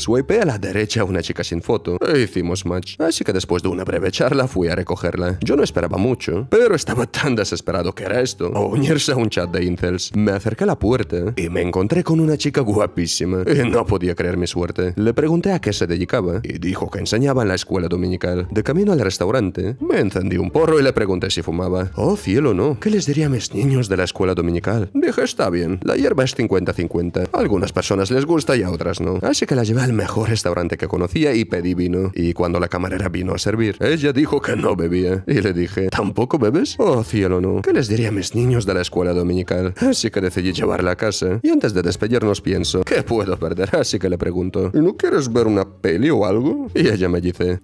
swipeé a la derecha a una chica sin foto e hicimos match. Así que después de una breve charla fui a recogerla. Yo no esperaba mucho, pero estaba tan desesperado que era esto, o unirse a un chat de incels. Me acerqué a la puerta y me encontré con una chica guapísima y no podía creer mi suerte. Le pregunté a qué se dedicaba y dijo que enseñaba en la escuela dominical. De camino al restaurante, me encendí un porro y le pregunté si fumaba. Oh, cielo, no. ¿Qué les diría a mis niños de la escuela dominical? Dije, está bien, la hierba es 50-50. Algunas personas les gusta y a otras no. Así que la llevé a el mejor restaurante que conocía y pedí vino. Y cuando la camarera vino a servir, ella dijo que no bebía. Y le dije, ¿tampoco bebes? Oh, cielo, no. ¿Qué les diría a mis niños de la escuela dominical? Así que decidí llevarla a casa. Y antes de despedirnos pienso, ¿qué puedo perder? Así que le pregunto, ¿no quieres ver una peli o algo? Y ella me dice,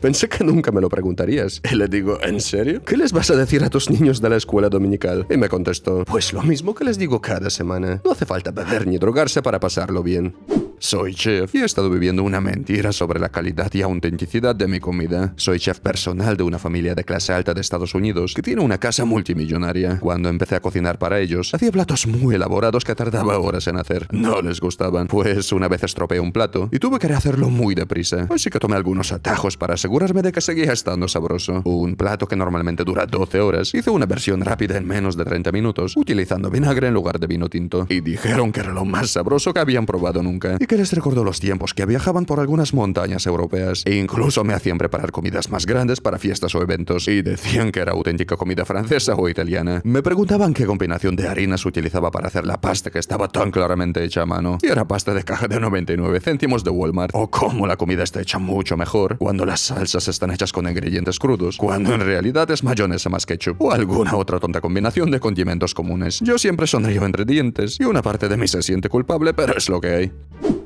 pensé que nunca me lo preguntarías. Y le digo, ¿en serio? ¿Qué les vas a decir a tus niños de la escuela dominical? Y me contestó, pues lo mismo que les digo cada semana. No hace falta beber ni drogarse para pasarlo bien. Soy chef y he estado viviendo una mentira sobre la calidad y autenticidad de mi comida. Soy chef personal de una familia de clase alta de Estados Unidos que tiene una casa multimillonaria. Cuando empecé a cocinar para ellos, hacía platos muy elaborados que tardaba horas en hacer. No les gustaban, pues una vez estropeé un plato y tuve que hacerlo muy deprisa. Así que tomé algunos atajos para asegurarme de que seguía estando sabroso. Un plato que normalmente dura 12 horas, hice una versión rápida en menos de 30 minutos, utilizando vinagre en lugar de vino tinto. Y dijeron que era lo más sabroso que habían probado nunca que les recordó los tiempos que viajaban por algunas montañas europeas e incluso me hacían preparar comidas más grandes para fiestas o eventos y decían que era auténtica comida francesa o italiana. Me preguntaban qué combinación de harinas utilizaba para hacer la pasta que estaba tan claramente hecha a mano y era pasta de caja de 99 céntimos de Walmart o cómo la comida está hecha mucho mejor cuando las salsas están hechas con ingredientes crudos cuando en realidad es mayonesa más ketchup o alguna otra tonta combinación de condimentos comunes. Yo siempre sonrío entre dientes y una parte de mí se siente culpable pero es lo que hay.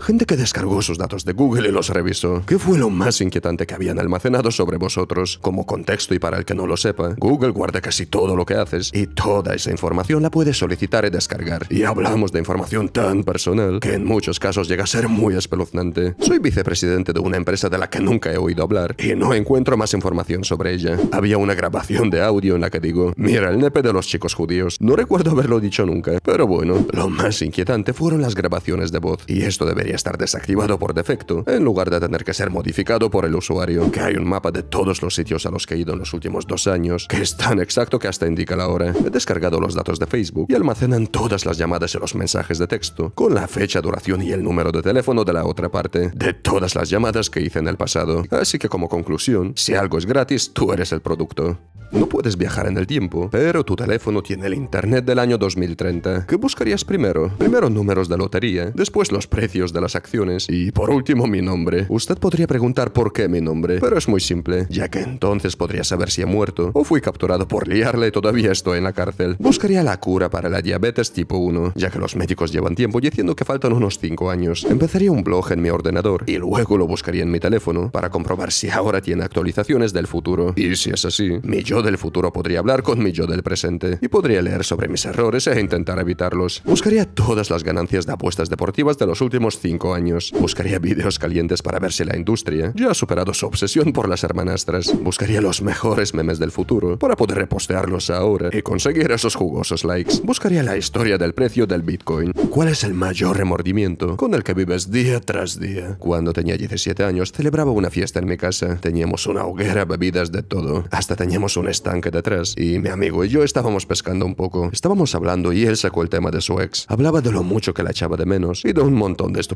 Gente que descargó sus datos de Google y los revisó. ¿Qué fue lo más inquietante que habían almacenado sobre vosotros? Como contexto y para el que no lo sepa, Google guarda casi todo lo que haces y toda esa información la puedes solicitar y descargar. Y hablamos de información tan personal que en muchos casos llega a ser muy espeluznante. Soy vicepresidente de una empresa de la que nunca he oído hablar y no encuentro más información sobre ella. Había una grabación de audio en la que digo, mira el nepe de los chicos judíos. No recuerdo haberlo dicho nunca, pero bueno, lo más inquietante fueron las grabaciones de voz y esto debería estar desactivado por defecto, en lugar de tener que ser modificado por el usuario. Que hay un mapa de todos los sitios a los que he ido en los últimos dos años, que es tan exacto que hasta indica la hora. He descargado los datos de Facebook y almacenan todas las llamadas y los mensajes de texto, con la fecha, duración y el número de teléfono de la otra parte, de todas las llamadas que hice en el pasado. Así que como conclusión, si algo es gratis, tú eres el producto. No puedes viajar en el tiempo, pero tu teléfono tiene el internet del año 2030. ¿Qué buscarías primero? Primero números de lotería, después los precios de de las acciones. Y por último, mi nombre. Usted podría preguntar por qué mi nombre, pero es muy simple, ya que entonces podría saber si he muerto o fui capturado por liarle y todavía estoy en la cárcel. Buscaría la cura para la diabetes tipo 1, ya que los médicos llevan tiempo diciendo que faltan unos 5 años. Empezaría un blog en mi ordenador y luego lo buscaría en mi teléfono para comprobar si ahora tiene actualizaciones del futuro. Y si es así, mi yo del futuro podría hablar con mi yo del presente y podría leer sobre mis errores e intentar evitarlos. Buscaría todas las ganancias de apuestas deportivas de los últimos años. Buscaría vídeos calientes para ver si la industria. Ya ha superado su obsesión por las hermanastras. Buscaría los mejores memes del futuro para poder repostearlos ahora y conseguir esos jugosos likes. Buscaría la historia del precio del Bitcoin. ¿Cuál es el mayor remordimiento con el que vives día tras día? Cuando tenía 17 años, celebraba una fiesta en mi casa. Teníamos una hoguera, bebidas de todo. Hasta teníamos un estanque detrás y mi amigo y yo estábamos pescando un poco. Estábamos hablando y él sacó el tema de su ex. Hablaba de lo mucho que la echaba de menos y de un montón de estudios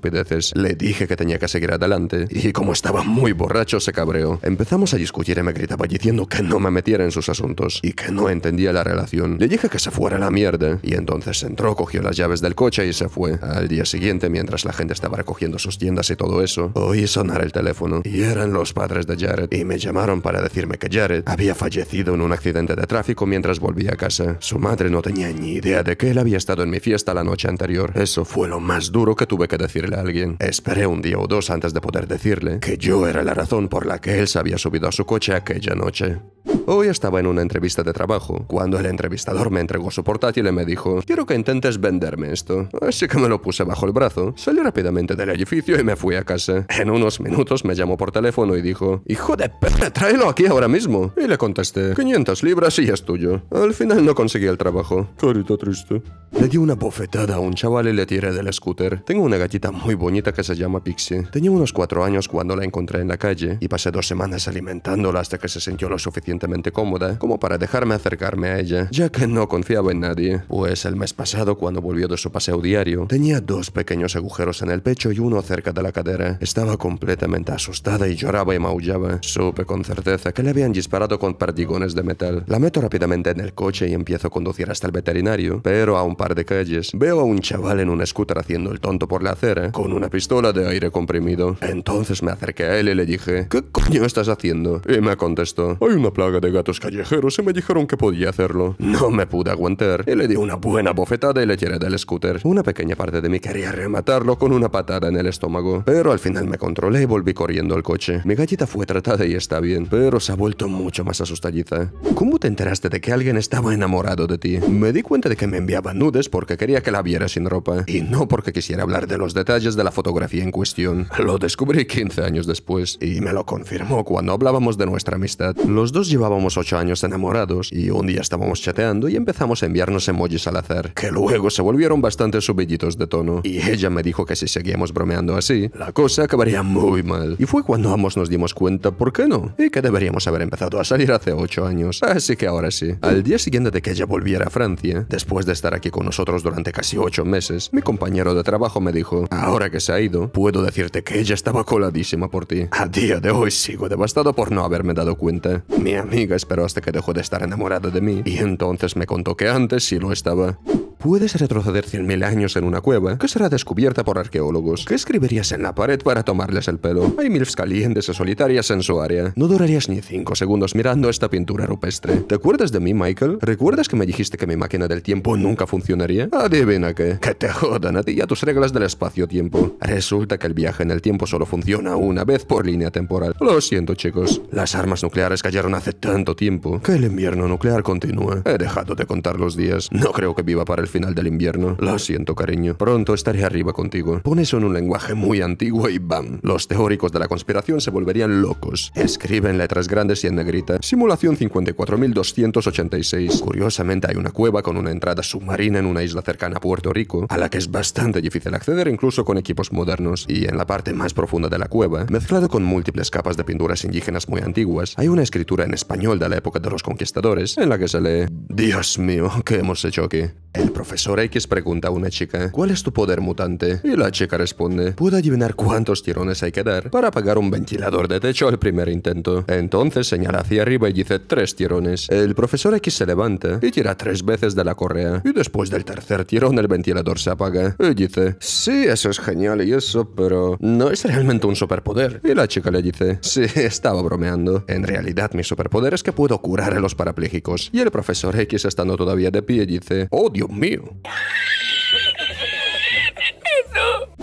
le dije que tenía que seguir adelante y como estaba muy borracho se cabreó. Empezamos a discutir y me gritaba diciendo que no me metiera en sus asuntos y que no entendía la relación. Le dije que se fuera a la mierda y entonces entró, cogió las llaves del coche y se fue. Al día siguiente, mientras la gente estaba recogiendo sus tiendas y todo eso, oí sonar el teléfono y eran los padres de Jared y me llamaron para decirme que Jared había fallecido en un accidente de tráfico mientras volvía a casa. Su madre no tenía ni idea de que él había estado en mi fiesta la noche anterior. Eso fue lo más duro que tuve que decirle a alguien. Esperé un día o dos antes de poder decirle que yo era la razón por la que él se había subido a su coche aquella noche. Hoy estaba en una entrevista de trabajo, cuando el entrevistador me entregó su portátil y me dijo, quiero que intentes venderme esto. Así que me lo puse bajo el brazo, salí rápidamente del edificio y me fui a casa. En unos minutos me llamó por teléfono y dijo, hijo de perra, tráelo aquí ahora mismo. Y le contesté, 500 libras y es tuyo. Al final no conseguí el trabajo. Carita triste. Le di una bofetada a un chaval y le tiré del scooter. Tengo una gatita muy bonita que se llama Pixie. Tenía unos cuatro años cuando la encontré en la calle y pasé dos semanas alimentándola hasta que se sintió lo suficientemente cómoda como para dejarme acercarme a ella, ya que no confiaba en nadie. Pues el mes pasado, cuando volvió de su paseo diario, tenía dos pequeños agujeros en el pecho y uno cerca de la cadera. Estaba completamente asustada y lloraba y maullaba. Supe con certeza que le habían disparado con perdigones de metal. La meto rápidamente en el coche y empiezo a conducir hasta el veterinario, pero a un par de calles veo a un chaval en un scooter haciendo el tonto por la acera con una pistola de aire comprimido. Entonces me acerqué a él y le dije, ¿qué coño estás haciendo? Y me contestó, hay una plaga de gatos callejeros y me dijeron que podía hacerlo. No me pude aguantar y le di una buena bofetada y le tiré del scooter. Una pequeña parte de mí quería rematarlo con una patada en el estómago, pero al final me controlé y volví corriendo al coche. Mi gallita fue tratada y está bien, pero se ha vuelto mucho más asustadiza. ¿Cómo te enteraste de que alguien estaba enamorado de ti? Me di cuenta de que me enviaba nudes porque quería que la viera sin ropa y no porque quisiera hablar de los detalles de la fotografía en cuestión. Lo descubrí 15 años después y me lo confirmó cuando hablábamos de nuestra amistad. Los dos llevábamos 8 años enamorados y un día estábamos chateando y empezamos a enviarnos emojis al azar, que luego se volvieron bastante subiditos de tono. Y ella me dijo que si seguíamos bromeando así, la cosa acabaría muy mal. Y fue cuando ambos nos dimos cuenta, ¿por qué no? Y que deberíamos haber empezado a salir hace 8 años. Así que ahora sí. Al día siguiente de que ella volviera a Francia, después de estar aquí con nosotros durante casi 8 meses, mi compañero de trabajo me dijo, Ahora que se ha ido, puedo decirte que ella estaba coladísima por ti. A día de hoy sigo devastado por no haberme dado cuenta. Mi amiga esperó hasta que dejó de estar enamorada de mí y entonces me contó que antes sí lo estaba puedes retroceder 100.000 años en una cueva que será descubierta por arqueólogos. ¿Qué escribirías en la pared para tomarles el pelo? Hay milfs calientes y solitarias en su área. No durarías ni 5 segundos mirando esta pintura rupestre. ¿Te acuerdas de mí, Michael? ¿Recuerdas que me dijiste que mi máquina del tiempo nunca funcionaría? Adivina qué. Que te jodan a ti y a tus reglas del espacio-tiempo. Resulta que el viaje en el tiempo solo funciona una vez por línea temporal. Lo siento, chicos. Las armas nucleares cayeron hace tanto tiempo que el invierno nuclear continúa. He dejado de contar los días. No creo que viva para el final del invierno. Lo siento, cariño. Pronto estaré arriba contigo. Pon eso en un lenguaje muy antiguo y bam. Los teóricos de la conspiración se volverían locos. Escribe en letras grandes y en negrita. Simulación 54286. Curiosamente hay una cueva con una entrada submarina en una isla cercana a Puerto Rico, a la que es bastante difícil acceder incluso con equipos modernos. Y en la parte más profunda de la cueva, mezclado con múltiples capas de pinturas indígenas muy antiguas, hay una escritura en español de la época de los conquistadores en la que se lee Dios mío, ¿qué hemos hecho aquí? El profesor X pregunta a una chica, ¿cuál es tu poder mutante? Y la chica responde, puedo adivinar cuántos tirones hay que dar para apagar un ventilador de techo al primer intento. Entonces señala hacia arriba y dice tres tirones. El profesor X se levanta y tira tres veces de la correa. Y después del tercer tirón el ventilador se apaga. Y dice, sí, eso es genial y eso, pero no es realmente un superpoder. Y la chica le dice, sí, estaba bromeando. En realidad mi superpoder es que puedo curar a los parapléjicos. Y el profesor X estando todavía de pie dice, oh Dios mío, meio.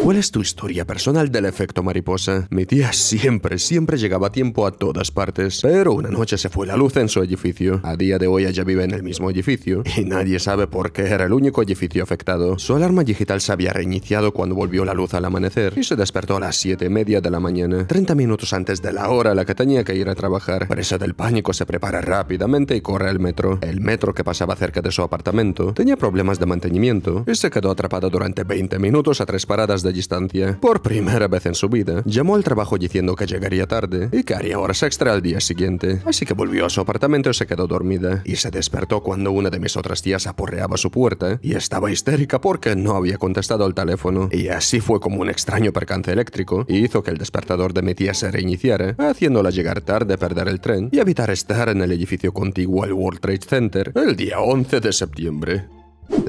¿Cuál es tu historia personal del efecto mariposa? Mi tía siempre, siempre llegaba a tiempo a todas partes, pero una noche se fue la luz en su edificio. A día de hoy ella vive en el mismo edificio y nadie sabe por qué era el único edificio afectado. Su alarma digital se había reiniciado cuando volvió la luz al amanecer y se despertó a las 7 y media de la mañana, 30 minutos antes de la hora a la que tenía que ir a trabajar. Presa del pánico se prepara rápidamente y corre al metro. El metro que pasaba cerca de su apartamento tenía problemas de mantenimiento y se quedó atrapada durante 20 minutos a tres paradas de distancia. Por primera vez en su vida, llamó al trabajo diciendo que llegaría tarde y que haría horas extra al día siguiente. Así que volvió a su apartamento y se quedó dormida. Y se despertó cuando una de mis otras tías aporreaba su puerta y estaba histérica porque no había contestado al teléfono. Y así fue como un extraño percance eléctrico y hizo que el despertador de mi tía se reiniciara, haciéndola llegar tarde, perder el tren y evitar estar en el edificio contiguo al World Trade Center el día 11 de septiembre.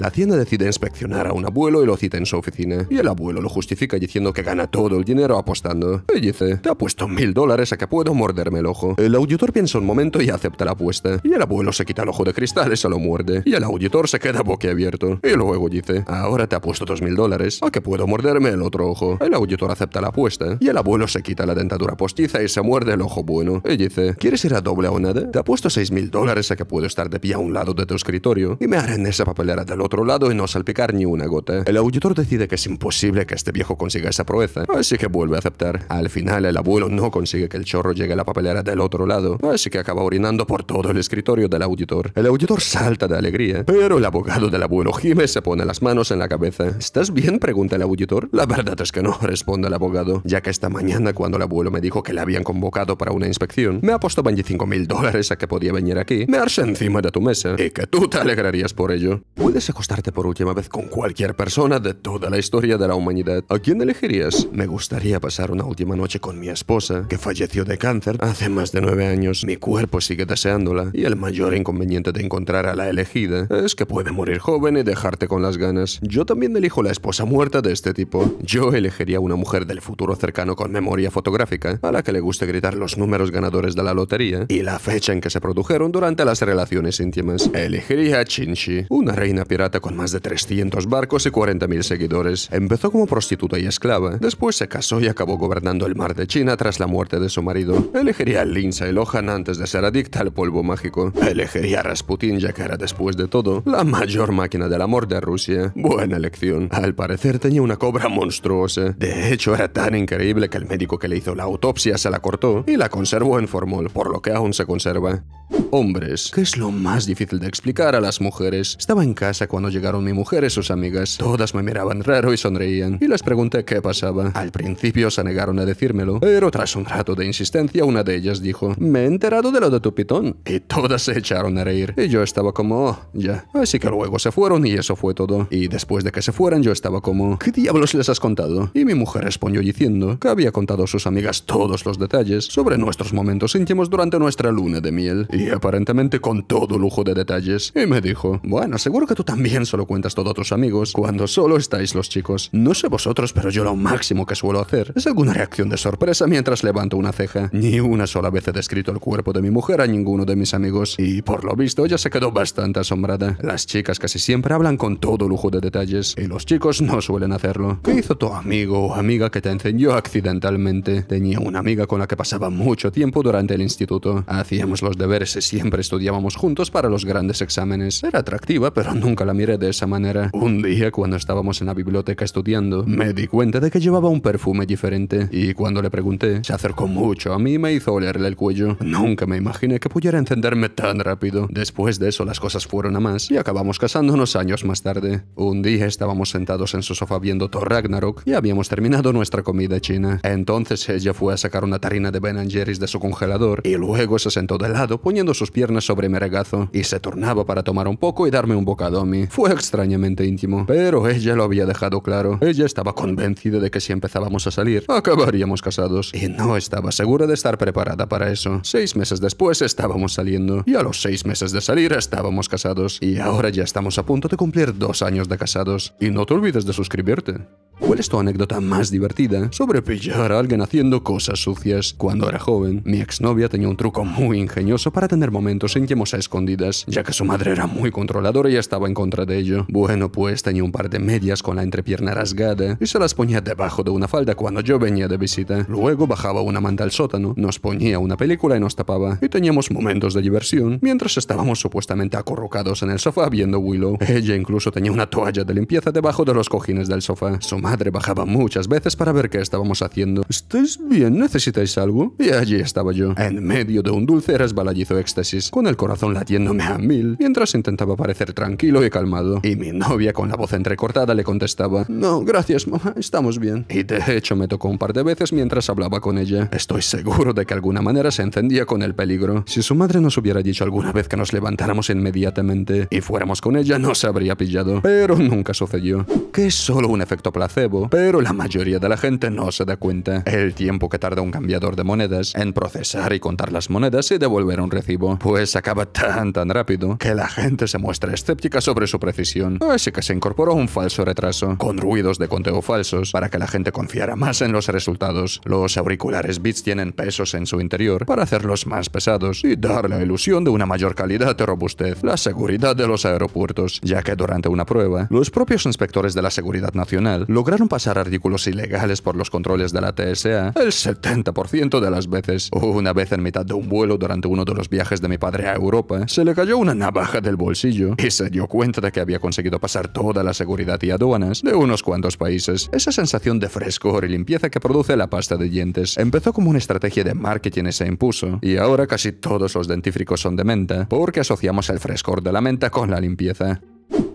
La tienda decide inspeccionar a un abuelo y lo cita en su oficina. Y el abuelo lo justifica diciendo que gana todo el dinero apostando. Y dice, te ha puesto mil dólares a que puedo morderme el ojo. El auditor piensa un momento y acepta la apuesta. Y el abuelo se quita el ojo de cristal y se lo muerde. Y el auditor se queda boquiabierto. Y luego dice, ahora te ha puesto dos mil dólares a que puedo morderme el otro ojo. El auditor acepta la apuesta. Y el abuelo se quita la dentadura postiza y se muerde el ojo bueno. Y dice, ¿quieres ir a doble o nada? Te ha puesto seis mil dólares a que puedo estar de pie a un lado de tu escritorio. Y me haré en esa papelera del otro lado y no salpicar ni una gota. ¿eh? El auditor decide que es imposible que este viejo consiga esa proeza, así que vuelve a aceptar. Al final, el abuelo no consigue que el chorro llegue a la papelera del otro lado, así que acaba orinando por todo el escritorio del auditor. El auditor salta de alegría, pero el abogado del abuelo Jiménez se pone las manos en la cabeza. ¿Estás bien? pregunta el auditor. La verdad es que no, responde el abogado, ya que esta mañana cuando el abuelo me dijo que le habían convocado para una inspección, me ha puesto 25 mil dólares a que podía venir aquí, me arse encima de tu mesa y que tú te alegrarías por ello puedes acostarte por última vez con cualquier persona de toda la historia de la humanidad, ¿a quién elegirías? Me gustaría pasar una última noche con mi esposa, que falleció de cáncer hace más de nueve años. Mi cuerpo sigue deseándola y el mayor inconveniente de encontrar a la elegida es que puede morir joven y dejarte con las ganas. Yo también elijo la esposa muerta de este tipo. Yo elegiría una mujer del futuro cercano con memoria fotográfica, a la que le guste gritar los números ganadores de la lotería y la fecha en que se produjeron durante las relaciones íntimas. Elegiría a Chinchi, una reina pirata con más de 300 barcos y 40.000 seguidores. Empezó como prostituta y esclava, después se casó y acabó gobernando el mar de China tras la muerte de su marido. Elegiría a y Lohan antes de ser adicta al polvo mágico. Elegiría a Rasputin ya que era después de todo la mayor máquina del amor de Rusia. Buena elección. Al parecer tenía una cobra monstruosa. De hecho era tan increíble que el médico que le hizo la autopsia se la cortó y la conservó en formol, por lo que aún se conserva. Hombres. ¿Qué es lo más difícil de explicar a las mujeres? Estaba en casa cuando llegaron mi mujer y sus amigas. Todas me miraban raro y sonreían, y les pregunté qué pasaba. Al principio se negaron a decírmelo, pero tras un rato de insistencia una de ellas dijo, me he enterado de lo de tu pitón, y todas se echaron a reír, y yo estaba como, oh, ya. Así que luego se fueron y eso fue todo. Y después de que se fueran yo estaba como, ¿qué diablos les has contado? Y mi mujer respondió diciendo que había contado a sus amigas todos los detalles sobre nuestros momentos íntimos durante nuestra luna de miel, y aparentemente con todo lujo de detalles, y me dijo, bueno, seguro que tú también solo cuentas todo a tus amigos cuando solo estáis los chicos. No sé vosotros, pero yo lo máximo que suelo hacer es alguna reacción de sorpresa mientras levanto una ceja. Ni una sola vez he descrito el cuerpo de mi mujer a ninguno de mis amigos y por lo visto ella se quedó bastante asombrada. Las chicas casi siempre hablan con todo lujo de detalles y los chicos no suelen hacerlo. ¿Qué hizo tu amigo o amiga que te enseñó accidentalmente? Tenía una amiga con la que pasaba mucho tiempo durante el instituto. Hacíamos los deberes y siempre estudiábamos juntos para los grandes exámenes. Era atractiva, pero no nunca la miré de esa manera. Un día, cuando estábamos en la biblioteca estudiando, me di cuenta de que llevaba un perfume diferente y cuando le pregunté, se acercó mucho a mí y me hizo olerle el cuello. Nunca me imaginé que pudiera encenderme tan rápido. Después de eso las cosas fueron a más y acabamos casándonos años más tarde. Un día estábamos sentados en su sofá viendo Thor Ragnarok y habíamos terminado nuestra comida china. Entonces ella fue a sacar una tarina de Ben Jerry's de su congelador y luego se sentó de lado poniendo sus piernas sobre mi regazo y se tornaba para tomar un poco y darme un bocado fue extrañamente íntimo, pero ella lo había dejado claro. Ella estaba convencida de que si empezábamos a salir, acabaríamos casados, y no estaba segura de estar preparada para eso. Seis meses después estábamos saliendo, y a los seis meses de salir estábamos casados, y ahora ya estamos a punto de cumplir dos años de casados. Y no te olvides de suscribirte. ¿Cuál es tu anécdota más divertida sobre pillar a alguien haciendo cosas sucias? Cuando era joven, mi exnovia tenía un truco muy ingenioso para tener momentos quemos a escondidas, ya que su madre era muy controladora y estaba en contra de ello. Bueno, pues tenía un par de medias con la entrepierna rasgada y se las ponía debajo de una falda cuando yo venía de visita. Luego bajaba una manta al sótano, nos ponía una película y nos tapaba. Y teníamos momentos de diversión mientras estábamos supuestamente acorrocados en el sofá viendo Willow. Ella incluso tenía una toalla de limpieza debajo de los cojines del sofá. Su madre bajaba muchas veces para ver qué estábamos haciendo. ¿Estáis bien? ¿Necesitáis algo? Y allí estaba yo, en medio de un dulce resbaladizo éxtasis, con el corazón latiéndome a mil, mientras intentaba parecer tranquilo y calmado. Y mi novia, con la voz entrecortada, le contestaba, no, gracias mamá, estamos bien. Y de hecho me tocó un par de veces mientras hablaba con ella. Estoy seguro de que de alguna manera se encendía con el peligro. Si su madre nos hubiera dicho alguna vez que nos levantáramos inmediatamente y fuéramos con ella, no se habría pillado. Pero nunca sucedió. Que es solo un efecto placebo, pero la mayoría de la gente no se da cuenta. El tiempo que tarda un cambiador de monedas en procesar y contar las monedas y devolver un recibo, pues acaba tan tan rápido que la gente se muestra escéptica sobre su precisión, así que se incorporó un falso retraso, con ruidos de conteo falsos, para que la gente confiara más en los resultados. Los auriculares Beats tienen pesos en su interior para hacerlos más pesados y dar la ilusión de una mayor calidad de robustez. La seguridad de los aeropuertos, ya que durante una prueba, los propios inspectores de la Seguridad Nacional lograron pasar artículos ilegales por los controles de la TSA el 70% de las veces. Una vez en mitad de un vuelo durante uno de los viajes de mi padre a Europa, se le cayó una navaja del bolsillo y se dio cuenta cuenta de que había conseguido pasar toda la seguridad y aduanas de unos cuantos países. Esa sensación de frescor y limpieza que produce la pasta de dientes empezó como una estrategia de marketing y se impuso, y ahora casi todos los dentífricos son de menta, porque asociamos el frescor de la menta con la limpieza.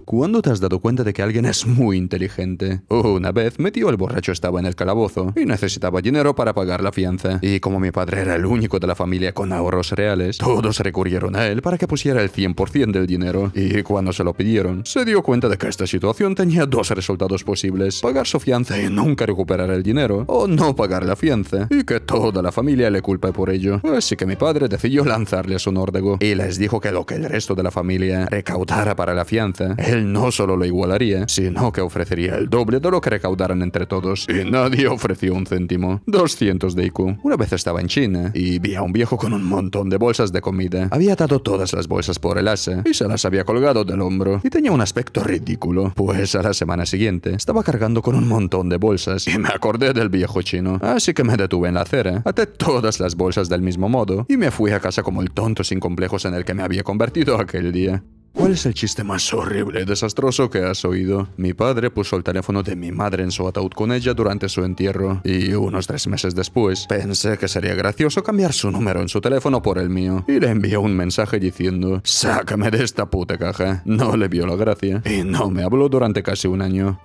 ¿Cuándo te has dado cuenta de que alguien es muy inteligente? Oh, una vez, metió el borracho estaba en el calabozo y necesitaba dinero para pagar la fianza. Y como mi padre era el único de la familia con ahorros reales, todos recurrieron a él para que pusiera el 100% del dinero. Y cuando se lo pidieron, se dio cuenta de que esta situación tenía dos resultados posibles. Pagar su fianza y nunca recuperar el dinero, o no pagar la fianza, y que toda la familia le culpe por ello. Así que mi padre decidió lanzarle a su nórdego, y les dijo que lo que el resto de la familia recaudara para la fianza, él no solo lo igualaría, sino que ofrecería el doble de lo que recaudaran entre todos. Y nadie ofreció un céntimo. 200 de IQ. Una vez estaba en China y vi a un viejo con un montón de bolsas de comida. Había atado todas las bolsas por el asa y se las había colgado del hombro. Y tenía un aspecto ridículo, pues a la semana siguiente estaba cargando con un montón de bolsas y me acordé del viejo chino. Así que me detuve en la acera, até todas las bolsas del mismo modo y me fui a casa como el tonto sin complejos en el que me había convertido aquel día. ¿Cuál es el chiste más horrible y desastroso que has oído? Mi padre puso el teléfono de mi madre en su ataúd con ella durante su entierro y unos tres meses después pensé que sería gracioso cambiar su número en su teléfono por el mío y le envió un mensaje diciendo sácame de esta puta caja. No le vio la gracia y no me habló durante casi un año.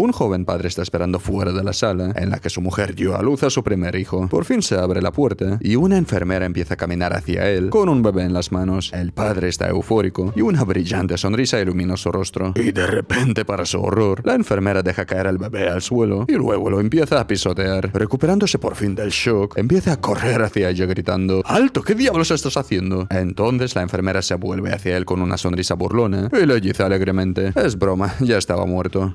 Un joven padre está esperando fuera de la sala, en la que su mujer dio a luz a su primer hijo. Por fin se abre la puerta y una enfermera empieza a caminar hacia él con un bebé en las manos. El padre está eufórico y una brillante sonrisa ilumina su rostro. Y de repente, para su horror, la enfermera deja caer al bebé al suelo y luego lo empieza a pisotear. Recuperándose por fin del shock, empieza a correr hacia ella gritando ¡Alto! ¿Qué diablos estás haciendo? Entonces la enfermera se vuelve hacia él con una sonrisa burlona y le dice alegremente Es broma, ya estaba muerto.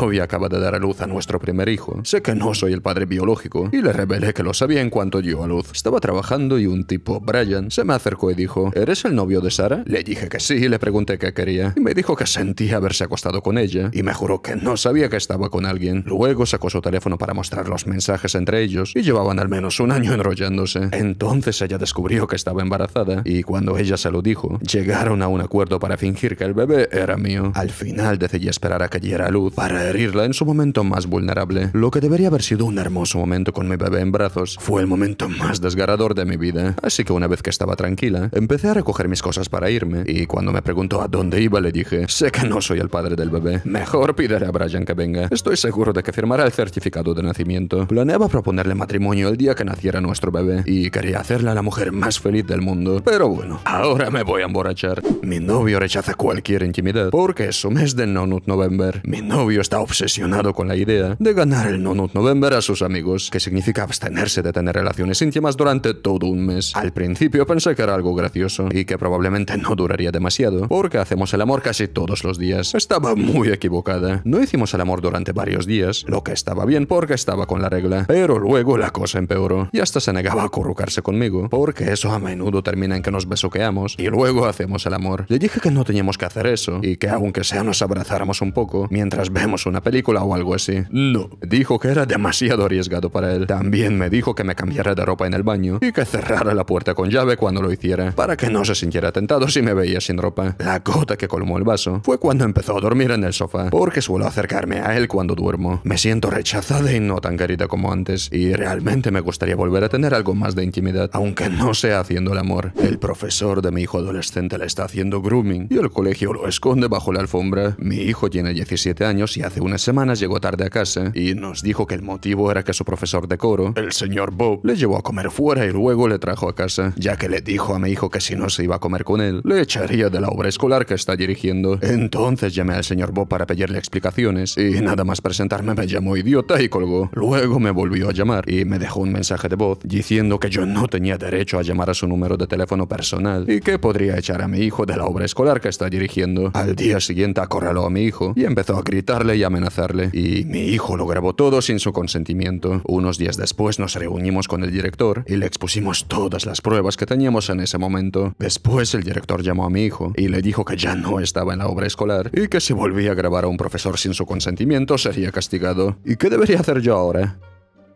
novia acaba de dar a luz a nuestro primer hijo. Sé que no soy el padre biológico y le revelé que lo sabía en cuanto dio a luz. Estaba trabajando y un tipo, Brian, se me acercó y dijo, ¿eres el novio de Sara? Le dije que sí, y le pregunté qué quería y me dijo que sentía haberse acostado con ella y me juró que no sabía que estaba con alguien. Luego sacó su teléfono para mostrar los mensajes entre ellos y llevaban al menos un año enrollándose. Entonces ella descubrió que estaba embarazada y cuando ella se lo dijo, llegaron a un acuerdo para fingir que el bebé era mío. Al final decidí esperar a que diera luz para herirla en su momento más vulnerable. Lo que debería haber sido un hermoso momento con mi bebé en brazos fue el momento más desgarrador de mi vida. Así que una vez que estaba tranquila, empecé a recoger mis cosas para irme y cuando me preguntó a dónde iba le dije, sé que no soy el padre del bebé. Mejor pídele a Brian que venga. Estoy seguro de que firmará el certificado de nacimiento. Planeaba proponerle matrimonio el día que naciera nuestro bebé y quería hacerla la mujer más feliz del mundo. Pero bueno, ahora me voy a emborrachar. Mi novio rechaza cualquier intimidad porque es su mes de no November. Mi novio está obsesionado con la idea de ganar el No November a sus amigos, que significa abstenerse de tener relaciones íntimas durante todo un mes. Al principio pensé que era algo gracioso y que probablemente no duraría demasiado, porque hacemos el amor casi todos los días. Estaba muy equivocada. No hicimos el amor durante varios días, lo que estaba bien porque estaba con la regla, pero luego la cosa empeoró y hasta se negaba a currucarse conmigo, porque eso a menudo termina en que nos besoqueamos y luego hacemos el amor. Le dije que no teníamos que hacer eso y que aunque sea nos abrazáramos un poco mientras vemos una película o algo así. No, dijo que era demasiado arriesgado para él. También me dijo que me cambiara de ropa en el baño y que cerrara la puerta con llave cuando lo hiciera, para que no se sintiera tentado si me veía sin ropa. La gota que colmó el vaso fue cuando empezó a dormir en el sofá, porque suelo acercarme a él cuando duermo. Me siento rechazada y no tan querida como antes, y realmente me gustaría volver a tener algo más de intimidad, aunque no sea haciendo el amor. El profesor de mi hijo adolescente le está haciendo grooming y el colegio lo esconde bajo la alfombra. Mi hijo tiene 17 años y hace unas semanas llegó tarde a casa y nos dijo que el motivo era que su profesor de coro, el señor Bob, le llevó a comer fuera y luego le trajo a casa, ya que le dijo a mi hijo que si no se iba a comer con él, le echaría de la obra escolar que está dirigiendo. Entonces llamé al señor Bob para pedirle explicaciones y nada más presentarme me llamó idiota y colgó. Luego me volvió a llamar y me dejó un mensaje de voz diciendo que yo no tenía derecho a llamar a su número de teléfono personal y que podría echar a mi hijo de la obra escolar que está dirigiendo. Al día siguiente acorraló a mi hijo y empezó a gritarle y amenazarle. Y mi hijo lo grabó todo sin su consentimiento. Unos días después nos reunimos con el director y le expusimos todas las pruebas que teníamos en ese momento. Después el director llamó a mi hijo y le dijo que ya no estaba en la obra escolar y que si volvía a grabar a un profesor sin su consentimiento sería castigado. ¿Y qué debería hacer yo ahora?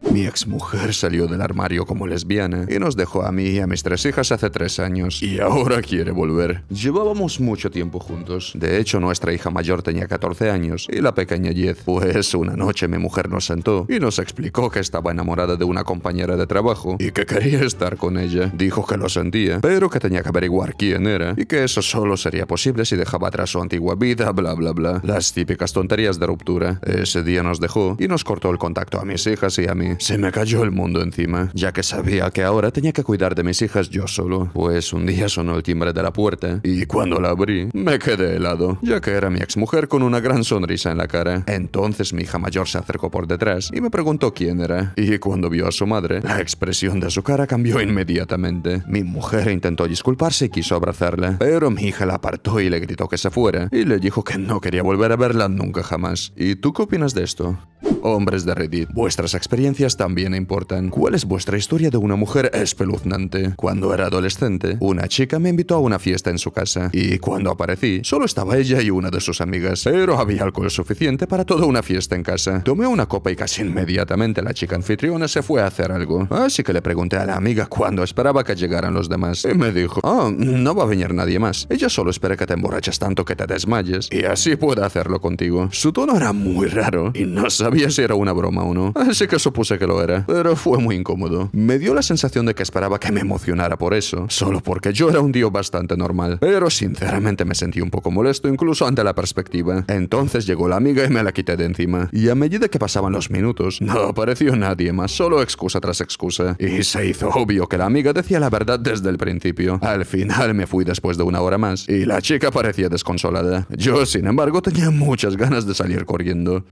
Mi exmujer salió del armario como lesbiana y nos dejó a mí y a mis tres hijas hace tres años y ahora quiere volver. Llevábamos mucho tiempo juntos. De hecho, nuestra hija mayor tenía 14 años y la pequeña 10. Pues una noche mi mujer nos sentó y nos explicó que estaba enamorada de una compañera de trabajo y que quería estar con ella. Dijo que lo sentía, pero que tenía que averiguar quién era y que eso solo sería posible si dejaba atrás su antigua vida, bla bla bla. Las típicas tonterías de ruptura. Ese día nos dejó y nos cortó el contacto a mis hijas y a mí. Se me cayó el mundo encima, ya que sabía que ahora tenía que cuidar de mis hijas yo solo, pues un día sonó el timbre de la puerta y cuando la abrí me quedé helado, ya que era mi exmujer con una gran sonrisa en la cara. Entonces mi hija mayor se acercó por detrás y me preguntó quién era, y cuando vio a su madre, la expresión de su cara cambió inmediatamente. Mi mujer intentó disculparse y quiso abrazarla, pero mi hija la apartó y le gritó que se fuera, y le dijo que no quería volver a verla nunca jamás. ¿Y tú qué opinas de esto? Hombres de Reddit, vuestras experiencias también importan. ¿Cuál es vuestra historia de una mujer espeluznante? Cuando era adolescente, una chica me invitó a una fiesta en su casa y cuando aparecí, solo estaba ella y una de sus amigas, pero había alcohol suficiente para toda una fiesta en casa. Tomé una copa y casi inmediatamente la chica anfitriona se fue a hacer algo. Así que le pregunté a la amiga cuándo esperaba que llegaran los demás y me dijo, oh, no va a venir nadie más. Ella solo espera que te emborraches tanto que te desmayes y así pueda hacerlo contigo. Su tono era muy raro y no sabía si era una broma o no, así que supuse que lo era, pero fue muy incómodo. Me dio la sensación de que esperaba que me emocionara por eso, solo porque yo era un tío bastante normal, pero sinceramente me sentí un poco molesto incluso ante la perspectiva. Entonces llegó la amiga y me la quité de encima, y a medida que pasaban los minutos, no apareció nadie más, solo excusa tras excusa, y se hizo obvio que la amiga decía la verdad desde el principio. Al final me fui después de una hora más, y la chica parecía desconsolada. Yo, sin embargo, tenía muchas ganas de salir corriendo.